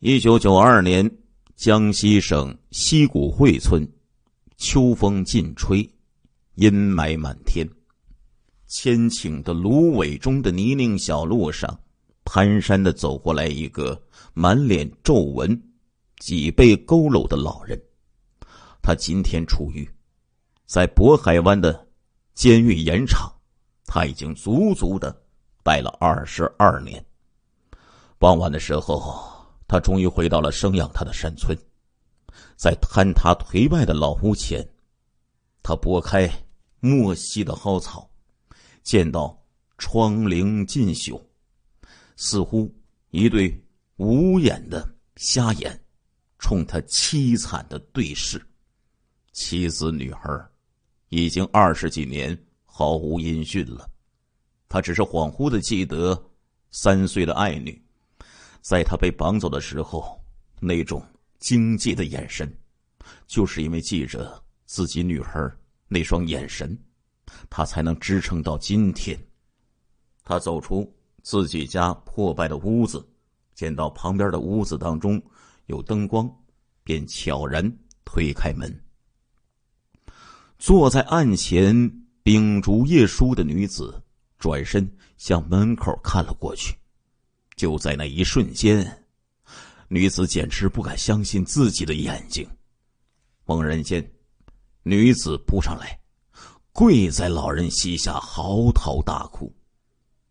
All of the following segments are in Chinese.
一九九二年，江西省西谷会村，秋风劲吹，阴霾满天，千顷的芦苇中的泥泞小路上，蹒跚的走过来一个满脸皱纹、脊背佝偻的老人。他今天出狱，在渤海湾的监狱盐场，他已经足足的待了二十二年。傍晚的时候。他终于回到了生养他的山村，在坍塌颓败的老屋前，他拨开墨西的蒿草，见到窗棂尽朽，似乎一对无眼的瞎眼，冲他凄惨的对视。妻子女儿，已经二十几年毫无音讯了，他只是恍惚的记得三岁的爱女。在他被绑走的时候，那种惊悸的眼神，就是因为记着自己女儿那双眼神，他才能支撑到今天。他走出自己家破败的屋子，见到旁边的屋子当中有灯光，便悄然推开门。坐在案前秉烛夜书的女子转身向门口看了过去。就在那一瞬间，女子简直不敢相信自己的眼睛。猛然间，女子扑上来，跪在老人膝下，嚎啕大哭。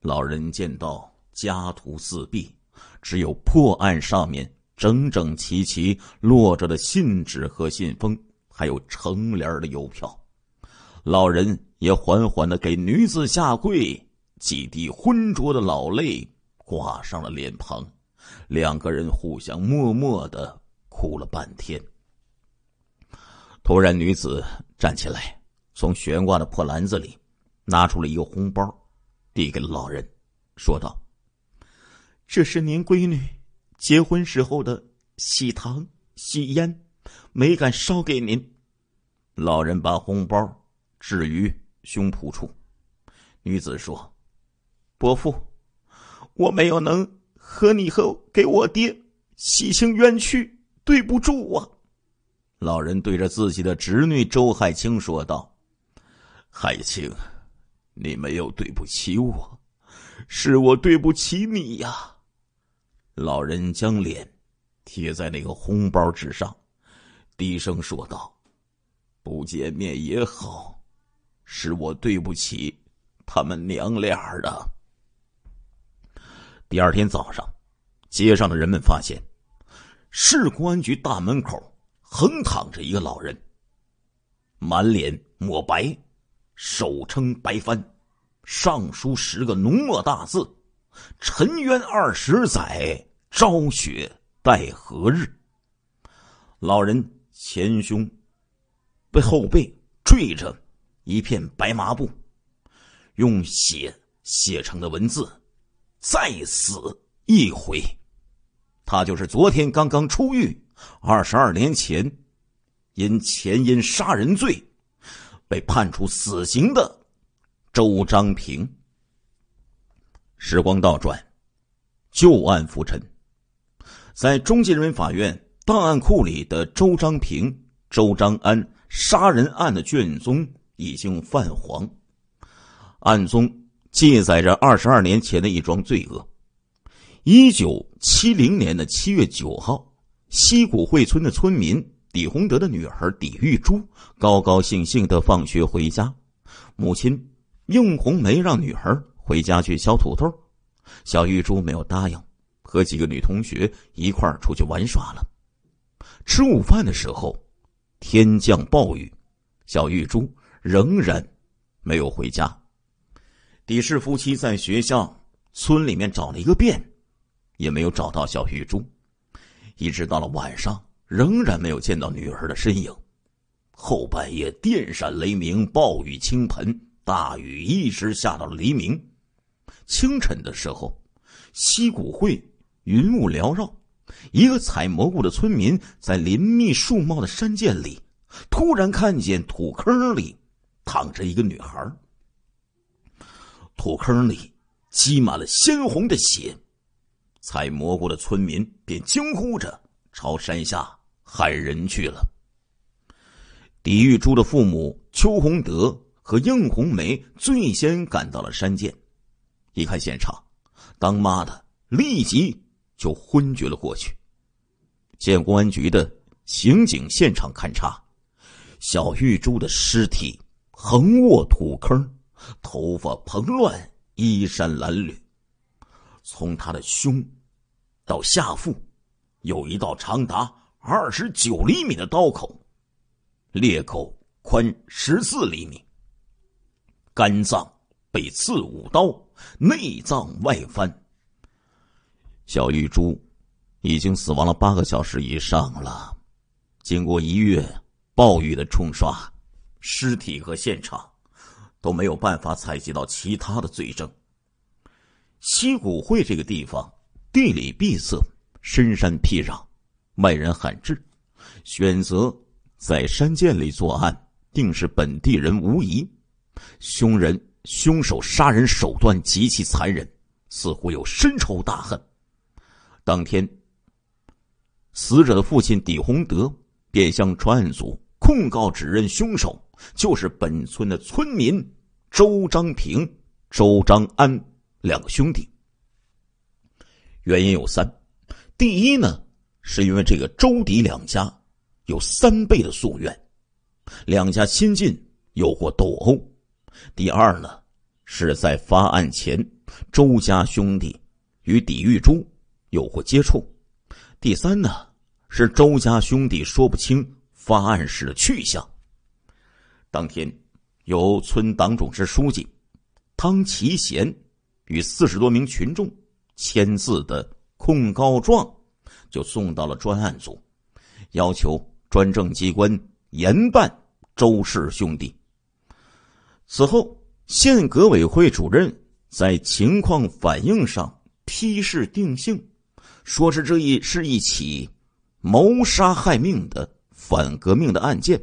老人见到家徒四壁，只有破案上面整整齐齐摞着的信纸和信封，还有成联的邮票，老人也缓缓的给女子下跪，几滴浑浊的老泪。挂上了脸庞，两个人互相默默的哭了半天。突然，女子站起来，从悬挂的破篮子里拿出了一个红包，递给了老人，说道：“这是您闺女结婚时候的喜糖、喜烟，没敢烧给您。”老人把红包置于胸脯处，女子说：“伯父。”我没有能和你和给我爹洗清冤屈，对不住啊！老人对着自己的侄女周海清说道：“海清，你没有对不起我，是我对不起你呀！”老人将脸贴在那个红包纸上，低声说道：“不见面也好，是我对不起他们娘俩的。第二天早上，街上的人们发现，市公安局大门口横躺着一个老人，满脸抹白，手撑白帆，上书十个浓墨大字：“沉冤二十载，昭雪待何日。”老人前胸被后背缀着一片白麻布，用血写成的文字。再死一回，他就是昨天刚刚出狱，二十二年前因前因杀人罪被判处死刑的周章平。时光倒转，旧案浮沉，在中级人民法院档案库里的周章平、周章安杀人案的卷宗已经泛黄，案宗。记载着二十二年前的一桩罪恶。一九七零年的七月九号，西谷会村的村民李洪德的女儿李玉珠高高兴兴的放学回家，母亲应红梅让女儿回家去削土豆，小玉珠没有答应，和几个女同学一块儿出去玩耍了。吃午饭的时候，天降暴雨，小玉珠仍然没有回家。李氏夫妻在学校、村里面找了一个遍，也没有找到小玉珠，一直到了晚上，仍然没有见到女儿的身影。后半夜电闪雷鸣，暴雨倾盆，大雨一直下到了黎明。清晨的时候，溪谷会云雾缭绕，一个采蘑菇的村民在林密树茂的山涧里，突然看见土坑里躺着一个女孩。土坑里积满了鲜红的血，采蘑菇的村民便惊呼着朝山下喊人去了。李玉珠的父母邱洪德和应红梅最先赶到了山涧，一看现场，当妈的立即就昏厥了过去。县公安局的刑警现场勘查，小玉珠的尸体横卧土坑。头发蓬乱，衣衫褴褛。从他的胸到下腹，有一道长达二十九厘米的刀口，裂口宽十四厘米。肝脏被刺五刀，内脏外翻。小玉珠已经死亡了八个小时以上了。经过一月暴雨的冲刷，尸体和现场。都没有办法采集到其他的罪证。西谷会这个地方地理闭塞，深山僻壤，外人罕至。选择在山涧里作案，定是本地人无疑。凶人、凶手杀人手段极其残忍，似乎有深仇大恨。当天，死者的父亲李洪德便向专案组。控告指认凶手就是本村的村民周章平、周章安两个兄弟。原因有三：第一呢，是因为这个周、迪两家有三倍的夙愿，两家亲近有过斗殴；第二呢，是在发案前，周家兄弟与李玉珠有过接触；第三呢，是周家兄弟说不清。发案时的去向。当天，由村党总支书记汤其贤与四十多名群众签字的控告状就送到了专案组，要求专政机关严办周氏兄弟。此后，县革委会主任在情况反映上批示定性，说是这一是一起谋杀害命的。反革命的案件，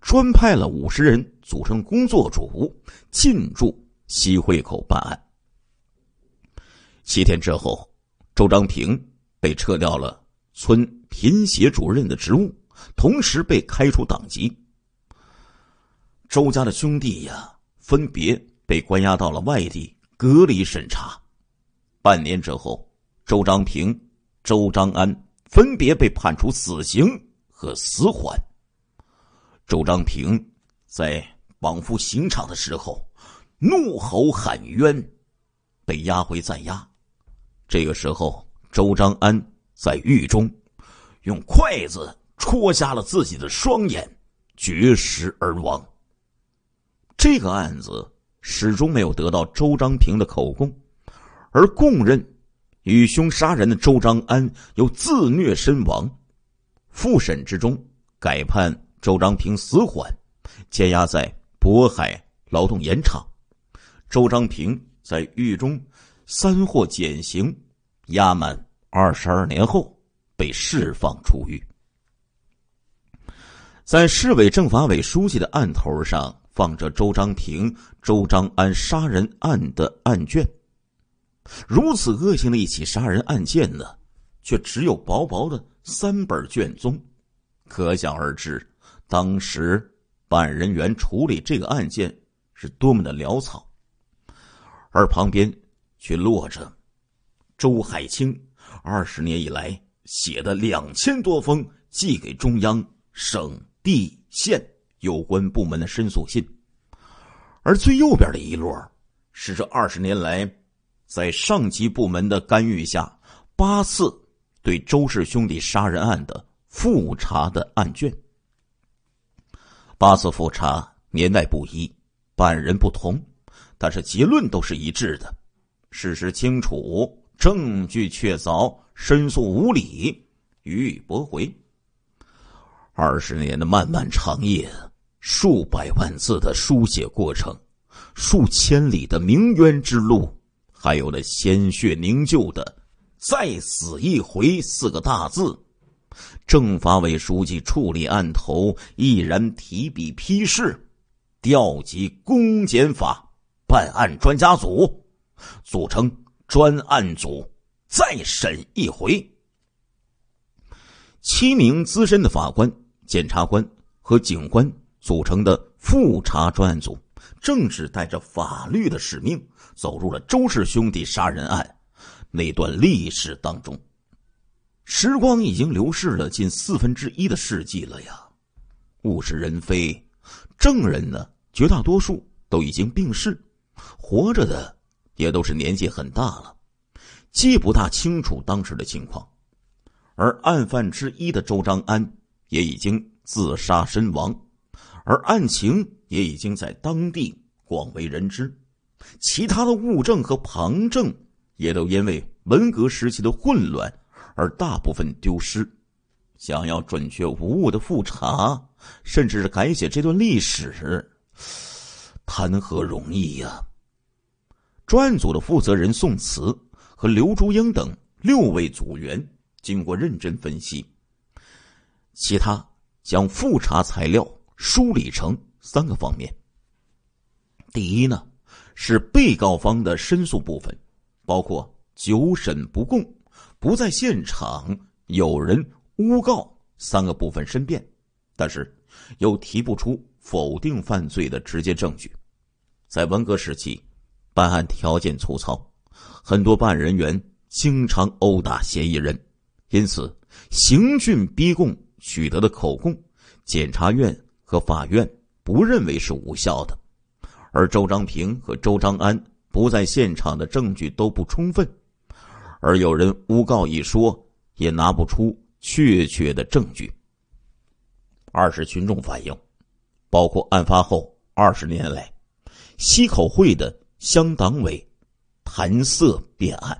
专派了五十人组成工作组进驻西汇口办案。七天之后，周章平被撤掉了村贫协主任的职务，同时被开除党籍。周家的兄弟呀，分别被关押到了外地隔离审查。半年之后，周章平、周章安分别被判处死刑。和死缓。周章平在往赴刑场的时候，怒吼喊冤，被押回暂押。这个时候，周章安在狱中，用筷子戳瞎了自己的双眼，绝食而亡。这个案子始终没有得到周章平的口供，而供认与凶杀人的周章安又自虐身亡。复审之中，改判周章平死缓，监押在渤海劳动盐场。周章平在狱中三获减刑，押满二十二年后被释放出狱。在市委政法委书记的案头上放着周章平、周章安杀人案的案卷，如此恶性的一起杀人案件呢，却只有薄薄的。三本卷宗，可想而知，当时办案人员处理这个案件是多么的潦草。而旁边却落着周海清二十年以来写的两千多封寄给中央、省、地、县有关部门的申诉信，而最右边的一摞是这二十年来在上级部门的干预下八次。对周氏兄弟杀人案的复查的案卷，八次复查年代不一，办人不同，但是结论都是一致的，事实清楚，证据确凿，申诉无理，予以驳回。二十年的漫漫长夜，数百万字的书写过程，数千里的鸣冤之路，还有那鲜血凝就的。再死一回四个大字，政法委书记处理案头，毅然提笔批示，调集公检法办案专家组，组成专案组再审一回。七名资深的法官、检察官和警官组成的复查专案组，正是带着法律的使命，走入了周氏兄弟杀人案。那段历史当中，时光已经流逝了近四分之一的世纪了呀，物是人非，证人呢绝大多数都已经病逝，活着的也都是年纪很大了，既不大清楚当时的情况，而案犯之一的周章安也已经自杀身亡，而案情也已经在当地广为人知，其他的物证和旁证。也都因为文革时期的混乱而大部分丢失，想要准确无误的复查，甚至是改写这段历史，谈何容易呀？专案组的负责人宋慈和刘珠英等六位组员经过认真分析，其他将复查材料梳理成三个方面。第一呢，是被告方的申诉部分。包括久审不供、不在现场、有人诬告三个部分申辩，但是又提不出否定犯罪的直接证据。在文革时期，办案条件粗糙，很多办案人员经常殴打嫌疑人，因此刑讯逼供取得的口供，检察院和法院不认为是无效的，而周章平和周章安。不在现场的证据都不充分，而有人诬告一说，也拿不出确切的证据。二是群众反映，包括案发后二十年来，西口会的乡党委谈色变案，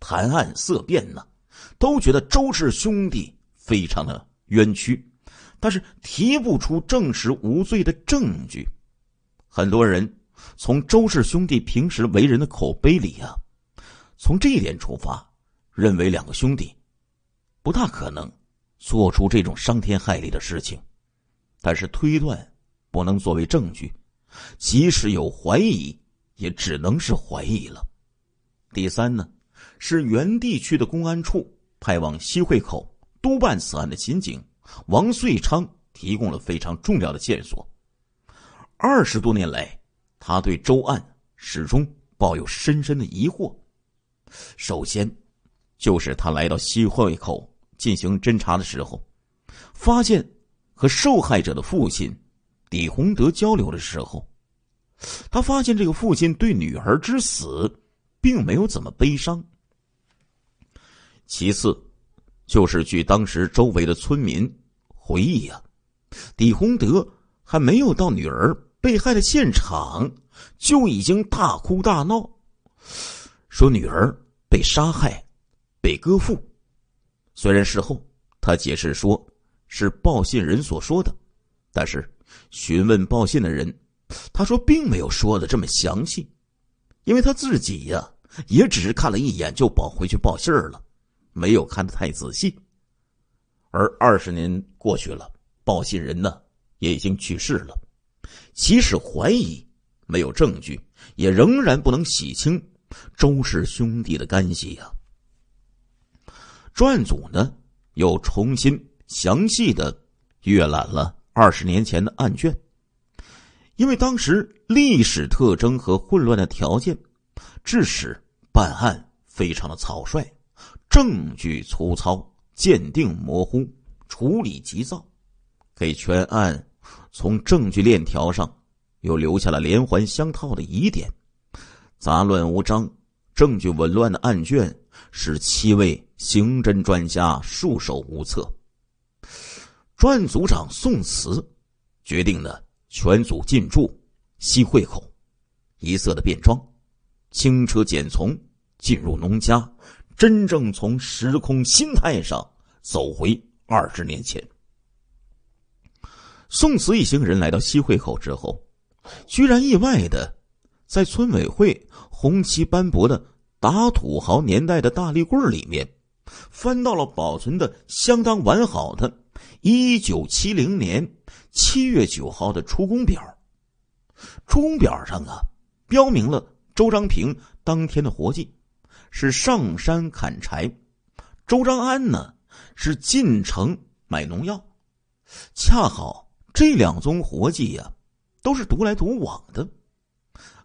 谈案色变呢，都觉得周氏兄弟非常的冤屈，但是提不出证实无罪的证据，很多人。从周氏兄弟平时为人的口碑里啊，从这一点出发，认为两个兄弟不大可能做出这种伤天害理的事情。但是推断不能作为证据，即使有怀疑，也只能是怀疑了。第三呢，是原地区的公安处派往西汇口督办此案的刑警王遂昌提供了非常重要的线索。二十多年来。他对周案始终抱有深深的疑惑。首先，就是他来到西汇口进行侦查的时候，发现和受害者的父亲李洪德交流的时候，他发现这个父亲对女儿之死并没有怎么悲伤。其次，就是据当时周围的村民回忆呀，李洪德还没有到女儿。被害的现场就已经大哭大闹，说女儿被杀害、被割腹。虽然事后他解释说是报信人所说的，但是询问报信的人，他说并没有说的这么详细，因为他自己呀也只是看了一眼就跑回去报信了，没有看的太仔细。而二十年过去了，报信人呢也已经去世了。即使怀疑，没有证据，也仍然不能洗清周氏兄弟的干系呀。专案组呢，又重新详细的阅览了二十年前的案卷，因为当时历史特征和混乱的条件，致使办案非常的草率，证据粗糙，鉴定模糊，处理急躁，给全案。从证据链条上，又留下了连环相套的疑点，杂乱无章、证据紊乱的案卷，使七位刑侦专家束手无策。专案组长宋慈决定呢，全组进驻西会口，一色的便装，轻车简从进入农家，真正从时空心态上走回二十年前。宋慈一行人来到西会口之后，居然意外的，在村委会红旗斑驳的打土豪年代的大立柜里面，翻到了保存的相当完好的1970年7月9号的出工表。出工表上啊，标明了周章平当天的活计是上山砍柴，周章安呢是进城买农药，恰好。这两宗活计呀，都是独来独往的。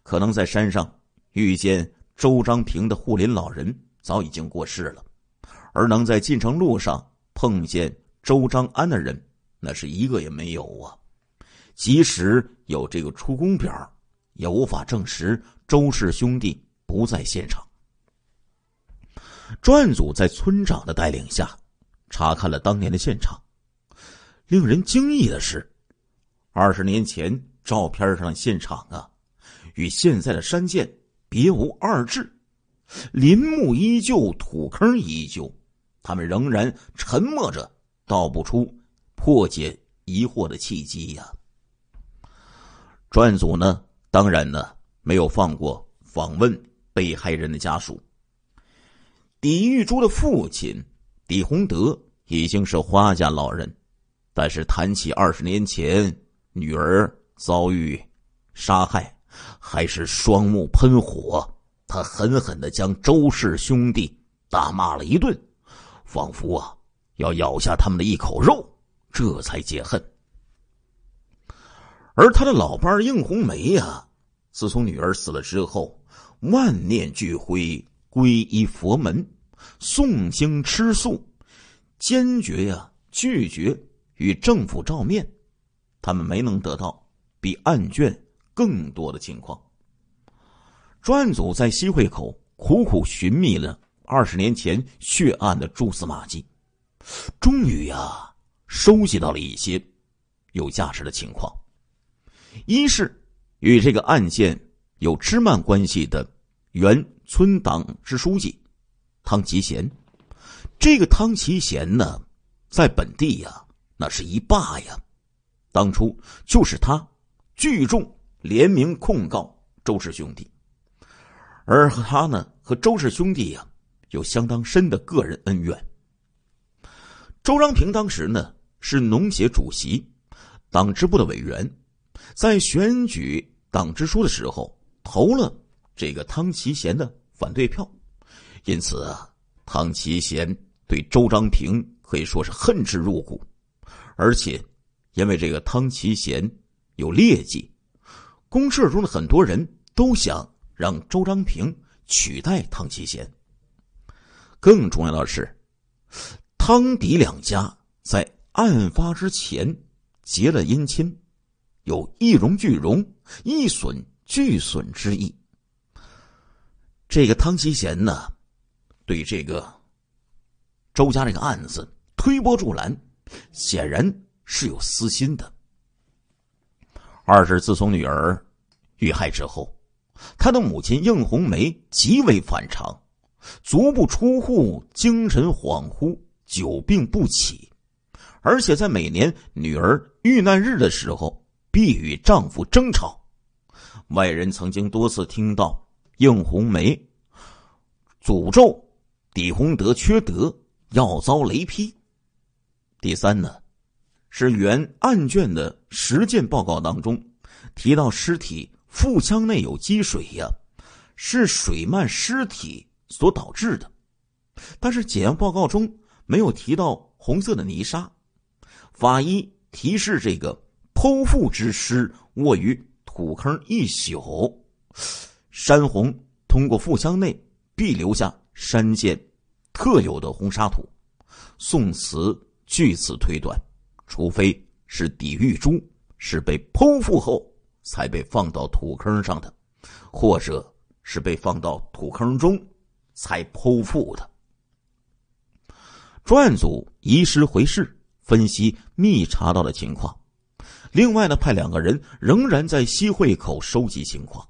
可能在山上遇见周章平的护林老人早已经过世了，而能在进城路上碰见周章安的人，那是一个也没有啊。即使有这个出工表，也无法证实周氏兄弟不在现场。专案组在村长的带领下，查看了当年的现场。令人惊异的是。二十年前照片上的现场啊，与现在的山涧别无二致，林木依旧，土坑依旧，他们仍然沉默着，道不出破解疑惑的契机呀。专案组呢，当然呢，没有放过访问被害人的家属。李玉珠的父亲李洪德已经是花甲老人，但是谈起二十年前。女儿遭遇杀害，还是双目喷火，他狠狠的将周氏兄弟大骂了一顿，仿佛啊要咬下他们的一口肉，这才解恨。而他的老伴应红梅呀，自从女儿死了之后，万念俱灰，皈依佛门，诵经吃素，坚决呀拒绝与政府照面。他们没能得到比案卷更多的情况。专案组在西汇口苦苦寻觅了二十年前血案的蛛丝马迹，终于呀，收集到了一些有价值的情况。一是与这个案件有枝蔓关系的原村党支部书记汤其贤。这个汤其贤呢，在本地呀，那是一霸呀。当初就是他聚众联名控告周氏兄弟，而他呢和周氏兄弟呀有相当深的个人恩怨。周章平当时呢是农协主席、党支部的委员，在选举党支书的时候投了这个汤其贤的反对票，因此啊，汤其贤对周章平可以说是恨之入骨，而且。因为这个汤其贤有劣迹，公社中的很多人都想让周章平取代汤其贤。更重要的是，汤、底两家在案发之前结了姻亲，有一荣俱荣、一损俱损之意。这个汤其贤呢，对这个周家这个案子推波助澜，显然。是有私心的。二是，自从女儿遇害之后，他的母亲应红梅极为反常，足不出户，精神恍惚，久病不起，而且在每年女儿遇难日的时候，必与丈夫争吵。外人曾经多次听到应红梅诅咒：“李洪德缺德，要遭雷劈。”第三呢？是原案卷的实践报告当中提到，尸体腹腔内有积水呀，是水漫尸体所导致的，但是检验报告中没有提到红色的泥沙。法医提示：这个剖腹之尸卧于土坑一宿，山洪通过腹腔内必留下山涧特有的红沙土。宋慈据此推断。除非是抵御猪，是被剖腹后才被放到土坑上的，或者是被放到土坑中才剖腹的。专案组遗失回市，分析密查到的情况。另外呢，派两个人仍然在西汇口收集情况。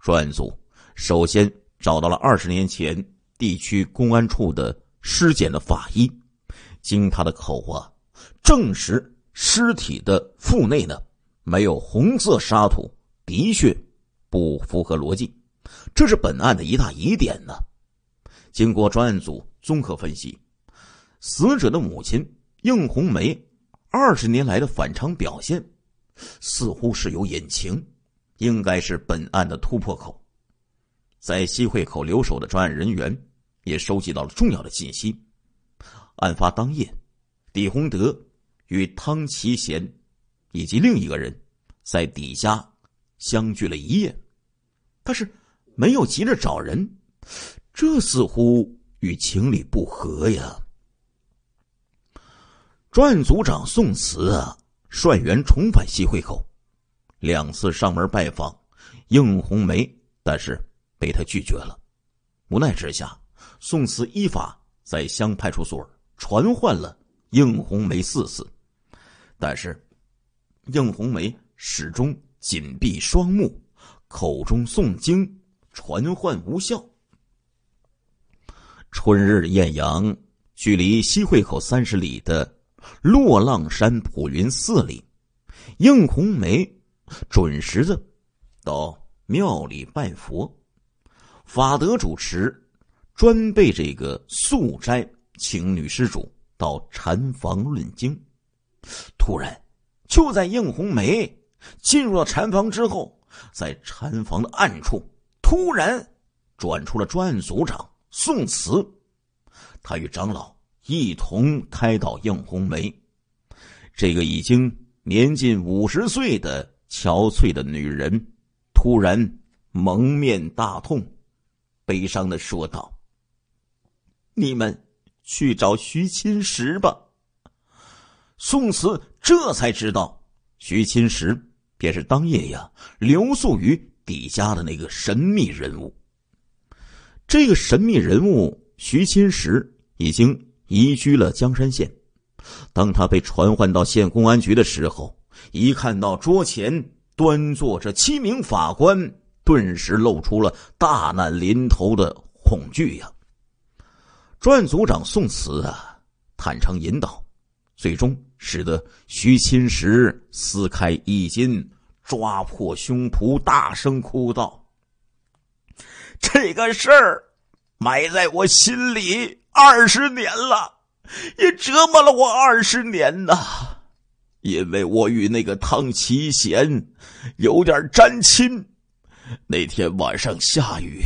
专案组首先找到了二十年前地区公安处的尸检的法医，经他的口啊。证实尸体的腹内呢没有红色沙土，的确不符合逻辑，这是本案的一大疑点呢。经过专案组综合分析，死者的母亲应红梅二十年来的反常表现，似乎是有隐情，应该是本案的突破口。在西汇口留守的专案人员也收集到了重要的信息：案发当夜，李洪德。与汤其贤以及另一个人在底下相聚了一夜，但是没有急着找人，这似乎与情理不合呀。专案组长宋慈啊率员重返西会口，两次上门拜访应红梅，但是被他拒绝了。无奈之下，宋慈依法在乡派出所传唤了应红梅四次。但是，应红梅始终紧闭双目，口中诵经，传唤无效。春日艳阳，距离西汇口三十里的落浪山普云寺里，应红梅准时的到庙里拜佛。法德主持专备这个素斋，请女施主到禅房论经。突然，就在应红梅进入了禅房之后，在禅房的暗处，突然转出了专案组长宋慈。他与长老一同开导应红梅。这个已经年近五十岁的憔悴的女人，突然蒙面大痛，悲伤的说道：“你们去找徐钦石吧。”宋慈这才知道，徐钦石便是当夜呀留宿于邸家的那个神秘人物。这个神秘人物徐钦石已经移居了江山县。当他被传唤到县公安局的时候，一看到桌前端坐着七名法官，顿时露出了大难临头的恐惧呀。专案组长宋慈啊，坦诚引导，最终。使得徐钦时撕开衣襟，抓破胸脯，大声哭道：“这个事儿埋在我心里二十年了，也折磨了我二十年呐！因为我与那个汤齐贤有点沾亲。那天晚上下雨，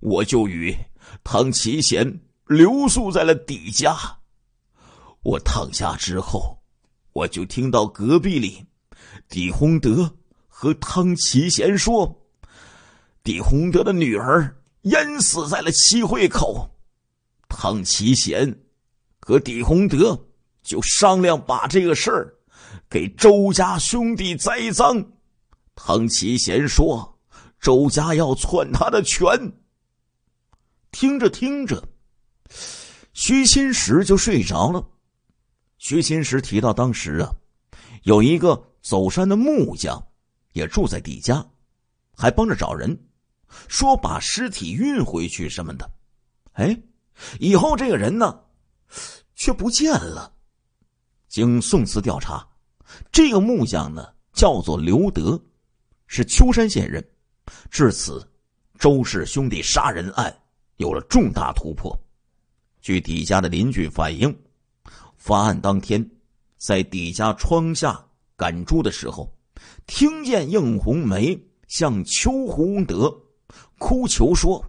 我就与汤齐贤留宿在了底家。”我躺下之后，我就听到隔壁里，李洪德和汤奇贤说，李洪德的女儿淹死在了七会口，汤奇贤和李洪德就商量把这个事儿给周家兄弟栽赃。汤奇贤说周家要篡他的权。听着听着，徐新石就睡着了。徐新石提到，当时啊，有一个走山的木匠，也住在底家，还帮着找人，说把尸体运回去什么的。哎，以后这个人呢，却不见了。经宋慈调查，这个木匠呢，叫做刘德，是秋山县人。至此，周氏兄弟杀人案有了重大突破。据底家的邻居反映。发案当天，在底家窗下赶猪的时候，听见应红梅向邱洪德哭求说：“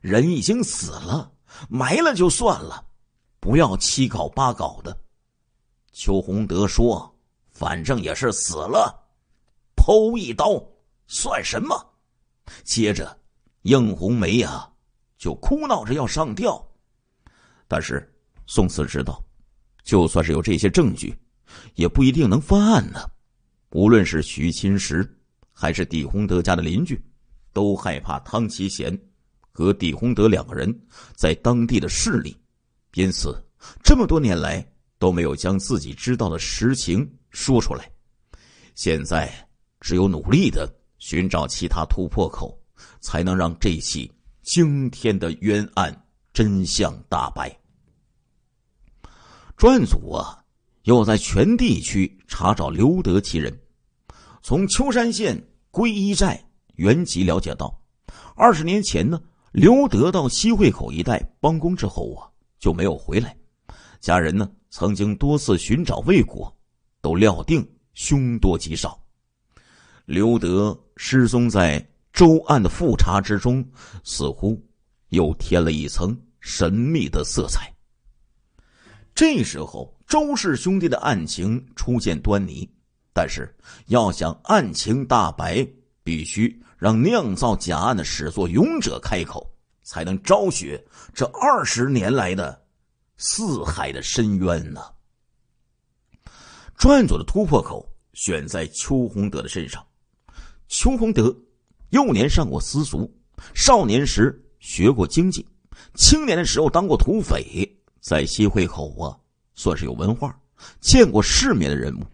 人已经死了，埋了就算了，不要七搞八搞的。”邱洪德说：“反正也是死了，剖一刀算什么？”接着，应红梅呀就哭闹着要上吊，但是。宋慈知道，就算是有这些证据，也不一定能翻案呢。无论是徐钦石，还是李洪德家的邻居，都害怕汤其贤和李洪德两个人在当地的势力，因此这么多年来都没有将自己知道的实情说出来。现在，只有努力的寻找其他突破口，才能让这起惊天的冤案真相大白。专案组啊，又在全地区查找刘德其人。从秋山县归一寨原籍了解到，二十年前呢，刘德到西汇口一带帮工之后啊，就没有回来。家人呢，曾经多次寻找未果，都料定凶多吉少。刘德失踪在周案的复查之中，似乎又添了一层神秘的色彩。这时候，周氏兄弟的案情初见端倪，但是要想案情大白，必须让酿造假案的始作俑者开口，才能昭雪这二十年来的四海的深渊呢。专案组的突破口选在邱洪德的身上。邱洪德幼年上过私塾，少年时学过经济，青年的时候当过土匪。在西汇口啊，算是有文化、见过世面的人物。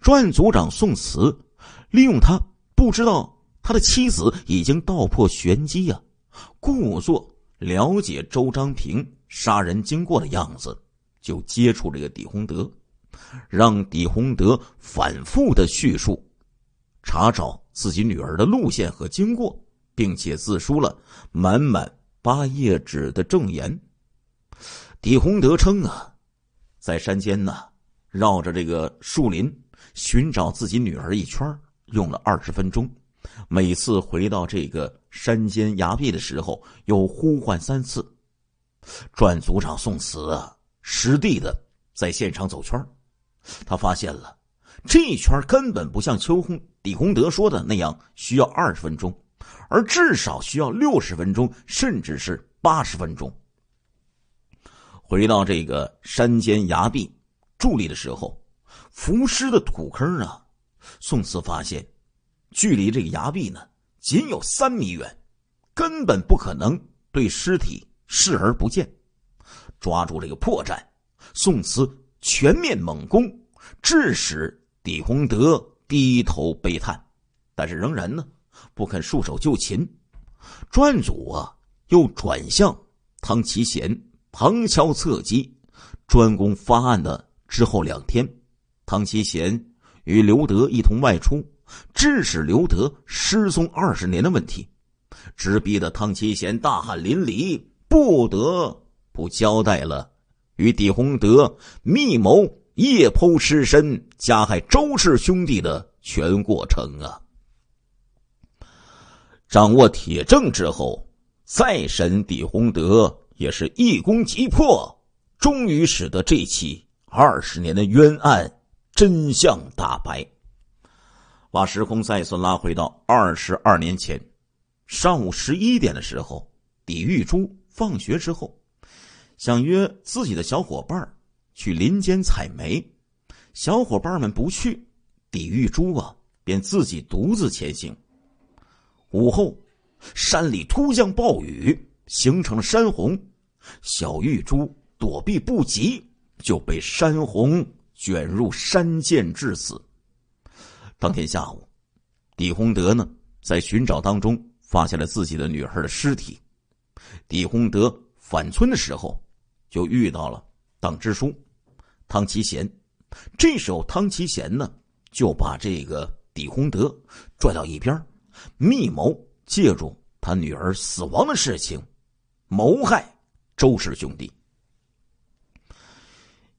专案组长宋慈利用他，不知道他的妻子已经道破玄机啊，故作了解周章平杀人经过的样子，就接触这个李洪德，让李洪德反复的叙述，查找自己女儿的路线和经过，并且自书了满满八页纸的证言。李洪德称啊，在山间呢绕着这个树林寻找自己女儿一圈，用了二十分钟。每次回到这个山间崖壁的时候，又呼唤三次。转组长宋慈啊，实地的在现场走圈他发现了这一圈根本不像邱洪李洪德说的那样需要二十分钟，而至少需要六十分钟，甚至是八十分钟。回到这个山间崖壁伫立的时候，浮尸的土坑啊，宋慈发现，距离这个崖壁呢仅有三米远，根本不可能对尸体视而不见。抓住这个破绽，宋慈全面猛攻，致使李洪德低头悲叹，但是仍然呢不肯束手就擒。专案组啊，又转向汤其贤。旁敲侧击，专攻发案的之后两天，汤七贤与刘德一同外出，致使刘德失踪二十年的问题，直逼的汤七贤大汗淋漓，不得不交代了与李洪德密谋夜剖尸身、加害周氏兄弟的全过程啊！掌握铁证之后，再审李洪德。也是一攻即破，终于使得这起二十年的冤案真相大白。把时空再次拉回到二十二年前，上午十一点的时候，李玉珠放学之后，想约自己的小伙伴儿去林间采梅，小伙伴们不去，李玉珠啊便自己独自前行。午后，山里突降暴雨，形成了山洪。小玉珠躲避不及，就被山洪卷入山涧致死。当天下午，李洪德呢在寻找当中发现了自己的女儿的尸体。李洪德返村的时候，就遇到了党支书汤其贤。这时候，汤其贤呢就把这个李洪德拽到一边，密谋借助他女儿死亡的事情，谋害。周氏兄弟，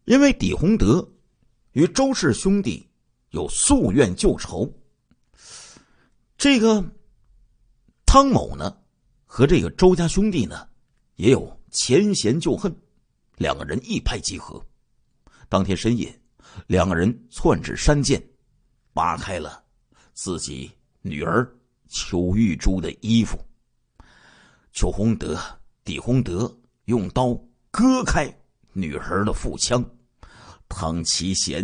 因为李洪德与周氏兄弟有夙愿旧仇，这个汤某呢，和这个周家兄弟呢也有前嫌旧恨，两个人一拍即合。当天深夜，两个人窜至山涧，扒开了自己女儿邱玉珠的衣服，邱洪德、李洪德。用刀割开女儿的腹腔，唐其贤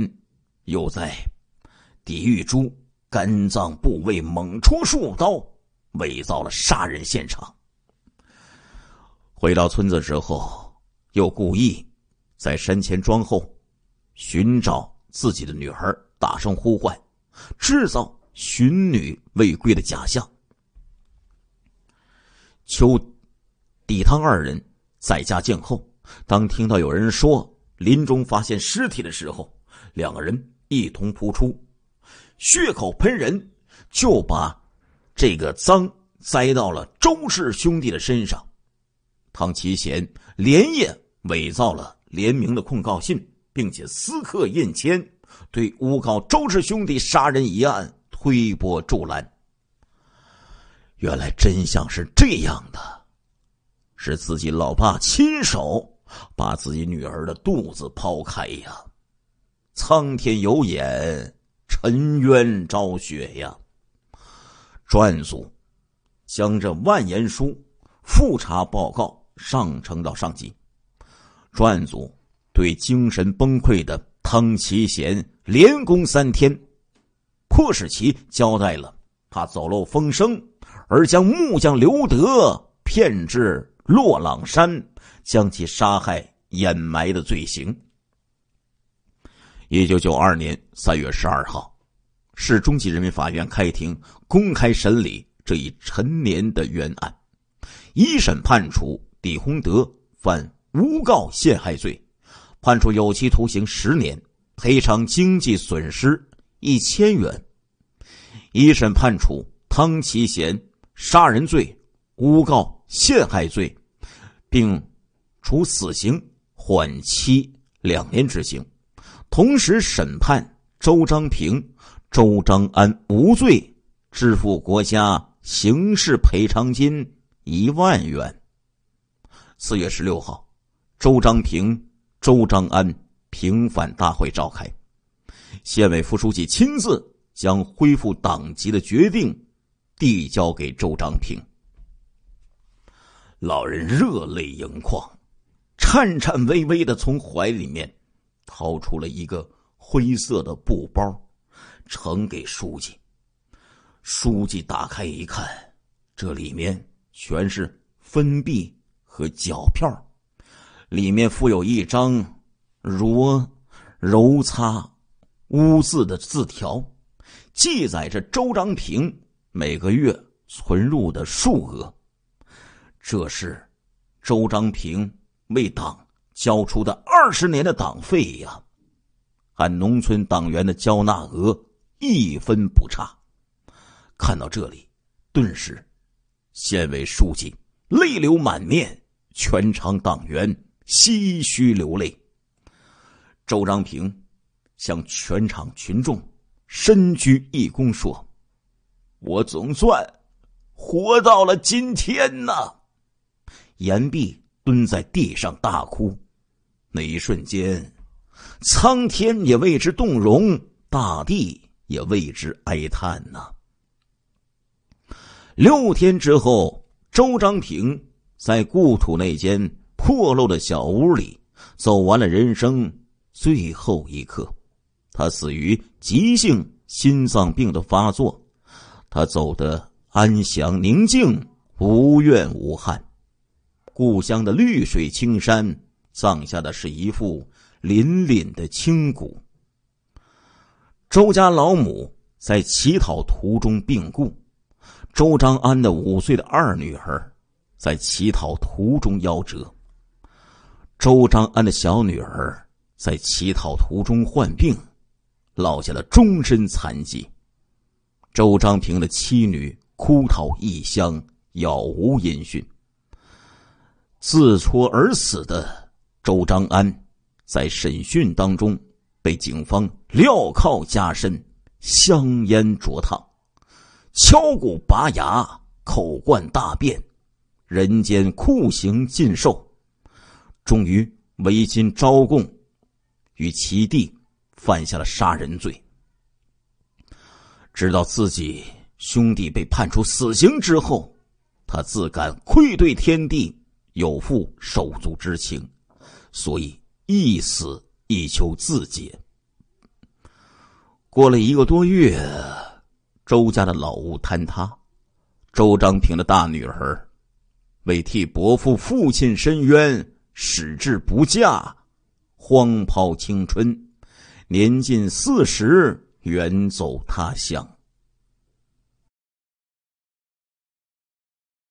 又在李玉珠肝脏部位猛戳数刀，伪造了杀人现场。回到村子之后，又故意在山前庄后寻找自己的女儿，大声呼唤，制造寻女未归的假象。求抵汤二人。在家静候。当听到有人说林中发现尸体的时候，两个人一同扑出，血口喷人，就把这个脏栽到了周氏兄弟的身上。唐其贤连夜伪造了联名的控告信，并且私刻印签，对诬告周氏兄弟杀人一案推波助澜。原来真相是这样的。是自己老爸亲手把自己女儿的肚子剖开呀！苍天有眼，沉冤昭雪呀！专案组将这万言书复查报告上呈到上级。专案组对精神崩溃的汤其贤连攻三天，迫使其交代了他走漏风声，而将木匠刘德骗至。洛朗山将其杀害、掩埋的罪行。一九九二年三月十二号，市中级人民法院开庭公开审理这一陈年的冤案。一审判处李洪德犯诬告陷害罪，判处有期徒刑十年，赔偿经济损失一千元。一审判处汤其贤杀人罪、诬告陷害罪。并处死刑缓期两年执行，同时审判周章平、周章安无罪，支付国家刑事赔偿金一万元。四月十六号，周章平、周章安平反大会召开，县委副书记亲自将恢复党籍的决定递交给周章平。老人热泪盈眶，颤颤巍巍的从怀里面掏出了一个灰色的布包，呈给书记。书记打开一看，这里面全是分币和角票，里面附有一张罗揉擦污渍的字条，记载着周章平每个月存入的数额。这是周章平为党交出的二十年的党费呀！按农村党员的交纳额，一分不差。看到这里，顿时县委书记泪流满面，全场党员唏嘘流泪。周章平向全场群众深鞠一躬，说：“我总算活到了今天呐！”岩壁蹲在地上大哭。那一瞬间，苍天也为之动容，大地也为之哀叹呐。六天之后，周章平在故土那间破漏的小屋里走完了人生最后一刻。他死于急性心脏病的发作。他走得安详宁静，无怨无憾。故乡的绿水青山，葬下的是一副凛凛的青骨。周家老母在乞讨途中病故，周章安的五岁的二女儿在乞讨途中夭折，周章安的小女儿在乞讨途中患病，落下了终身残疾。周章平的妻女哭讨异乡，杳无音讯。自戳而死的周章安，在审讯当中被警方镣铐加身、香烟灼烫、敲骨拔牙、口灌大便，人间酷刑尽受，终于为今招供，与其弟犯下了杀人罪。知道自己兄弟被判处死刑之后，他自感愧对天地。有负手足之情，所以一死以求自解。过了一个多月，周家的老屋坍塌，周章平的大女儿为替伯父父亲申冤，矢志不嫁，荒抛青春，年近四十，远走他乡。